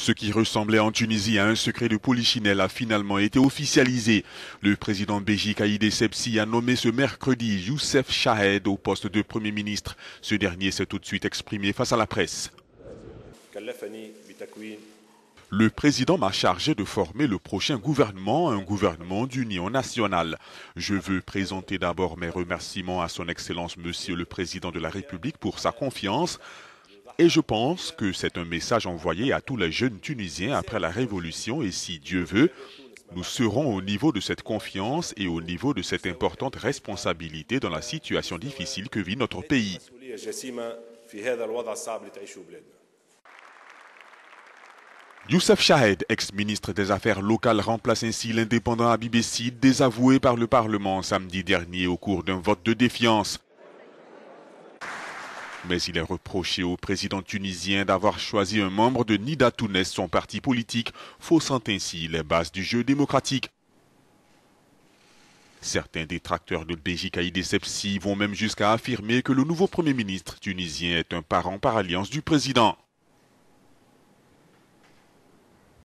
Ce qui ressemblait en Tunisie à un secret de polichinelle a finalement été officialisé. Le président Belgique Haïdé Sepsi a nommé ce mercredi Youssef Chahed au poste de Premier ministre. Ce dernier s'est tout de suite exprimé face à la presse. Le président m'a chargé de former le prochain gouvernement, un gouvernement d'union nationale. Je veux présenter d'abord mes remerciements à Son Excellence Monsieur le Président de la République pour sa confiance, et je pense que c'est un message envoyé à tous les jeunes Tunisiens après la révolution et si Dieu veut, nous serons au niveau de cette confiance et au niveau de cette importante responsabilité dans la situation difficile que vit notre pays. Youssef Shahed, ex-ministre des Affaires locales, remplace ainsi l'indépendant Habib désavoué par le Parlement samedi dernier au cours d'un vote de défiance. Mais il est reproché au président tunisien d'avoir choisi un membre de Nida Tounes, son parti politique, faussant ainsi les bases du jeu démocratique. Certains détracteurs de Béji SEPSI vont même jusqu'à affirmer que le nouveau Premier ministre tunisien est un parent par alliance du président.